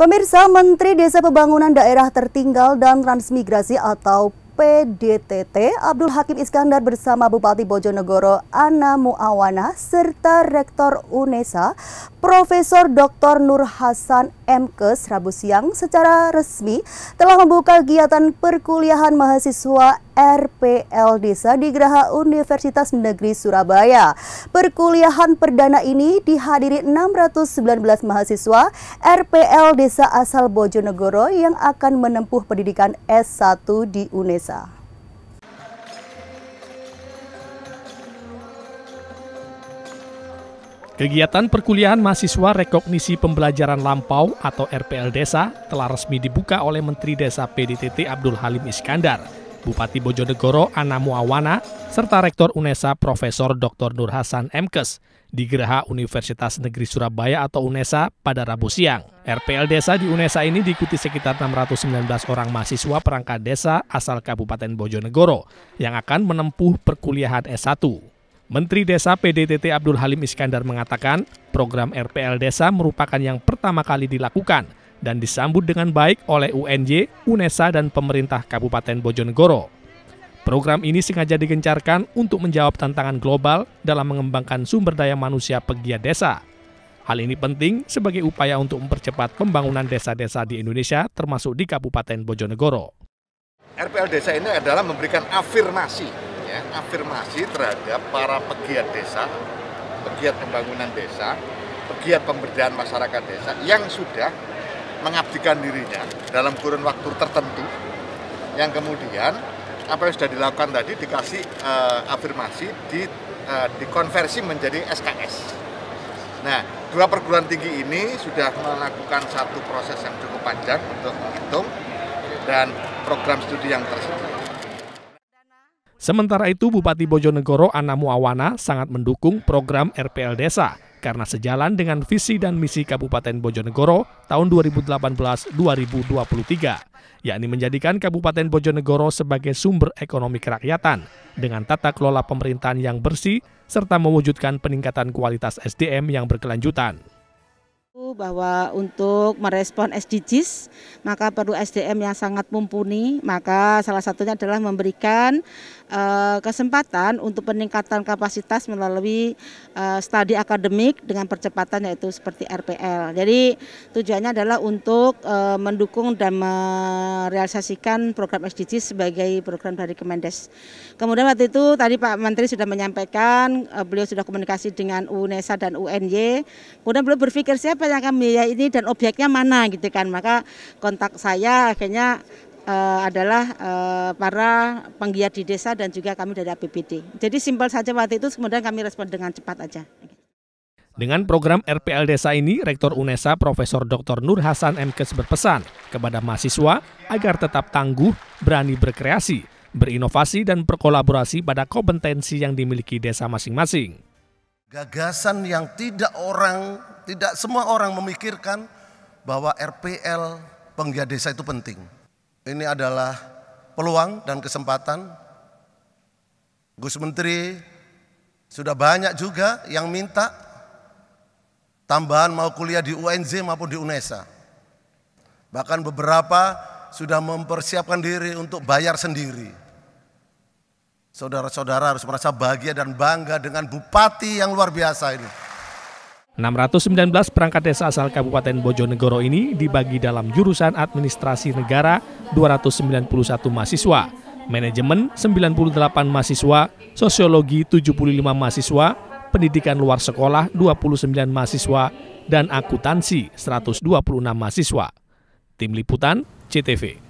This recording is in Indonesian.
Pemirsa Menteri Desa Pembangunan Daerah Tertinggal dan Transmigrasi atau PDTT, Abdul Hakim Iskandar bersama Bupati Bojonegoro Ana Muawana serta Rektor UNESA Profesor Dr. Nur Hasan MKes Rabu siang secara resmi telah membuka kegiatan perkuliahan mahasiswa RPL Desa di Geraha Universitas Negeri Surabaya. Perkuliahan perdana ini dihadiri 619 mahasiswa RPL Desa asal Bojonegoro yang akan menempuh pendidikan S1 di UNESA desa. Kegiatan perkuliahan mahasiswa rekognisi pembelajaran lampau atau RPL Desa telah resmi dibuka oleh Menteri Desa PDTT Abdul Halim Iskandar Bupati Bojonegoro Ana Muawana, serta Rektor UNESA Profesor Dr. Nur Hasan Emkes di Geraha Universitas Negeri Surabaya atau UNESA pada Rabu siang. RPL Desa di UNESA ini diikuti sekitar 619 orang mahasiswa perangkat desa asal Kabupaten Bojonegoro yang akan menempuh perkuliahan S1. Menteri Desa PDTT Abdul Halim Iskandar mengatakan program RPL Desa merupakan yang pertama kali dilakukan dan disambut dengan baik oleh UNJ, UNESA, dan pemerintah Kabupaten Bojonegoro. Program ini sengaja digencarkan untuk menjawab tantangan global dalam mengembangkan sumber daya manusia pegiat desa. Hal ini penting sebagai upaya untuk mempercepat pembangunan desa-desa di Indonesia termasuk di Kabupaten Bojonegoro. RPL Desa ini adalah memberikan afirmasi, ya, afirmasi terhadap para pegiat desa, pegiat pembangunan desa, pegiat pemberdayaan masyarakat desa yang sudah mengabdikan dirinya dalam kurun waktu tertentu yang kemudian apa yang sudah dilakukan tadi dikasih uh, afirmasi di uh, dikonversi menjadi SKS. Nah, dua perguruan tinggi ini sudah melakukan satu proses yang cukup panjang untuk menghitung dan program studi yang tersedia. Sementara itu, Bupati Bojonegoro Anamu Awana sangat mendukung program RPL Desa karena sejalan dengan visi dan misi Kabupaten Bojonegoro tahun 2018-2023, yakni menjadikan Kabupaten Bojonegoro sebagai sumber ekonomi kerakyatan dengan tata kelola pemerintahan yang bersih serta mewujudkan peningkatan kualitas SDM yang berkelanjutan bahwa untuk merespon SDGs maka perlu SDM yang sangat mumpuni maka salah satunya adalah memberikan uh, kesempatan untuk peningkatan kapasitas melalui uh, studi akademik dengan percepatan yaitu seperti RPL. Jadi tujuannya adalah untuk uh, mendukung dan merealisasikan program SDGs sebagai program dari Kemendes. Kemudian waktu itu tadi Pak Menteri sudah menyampaikan uh, beliau sudah komunikasi dengan UNESA dan UNY. Kemudian beliau berpikir siapa yang Kamlia ini dan objeknya mana gitu kan. Maka kontak saya akhirnya uh, adalah uh, para penggiat di desa dan juga kami dari APBD. Jadi simpel saja waktu itu kemudian kami respon dengan cepat aja. Dengan program RPL Desa ini, Rektor UNESA Profesor Dr. Nur Hasan Mkes berpesan kepada mahasiswa agar tetap tangguh, berani berkreasi, berinovasi dan berkolaborasi pada kompetensi yang dimiliki desa masing-masing. Gagasan yang tidak orang, tidak semua orang memikirkan bahwa RPL penggiat desa itu penting. Ini adalah peluang dan kesempatan. Gus Menteri sudah banyak juga yang minta tambahan mau kuliah di UNZ maupun di UNESA. Bahkan beberapa sudah mempersiapkan diri untuk bayar sendiri. Saudara-saudara harus merasa bahagia dan bangga dengan bupati yang luar biasa ini. 619 perangkat desa asal Kabupaten Bojonegoro ini dibagi dalam jurusan administrasi negara 291 mahasiswa, manajemen 98 mahasiswa, sosiologi 75 mahasiswa, pendidikan luar sekolah 29 mahasiswa, dan akuntansi 126 mahasiswa. Tim Liputan CTV.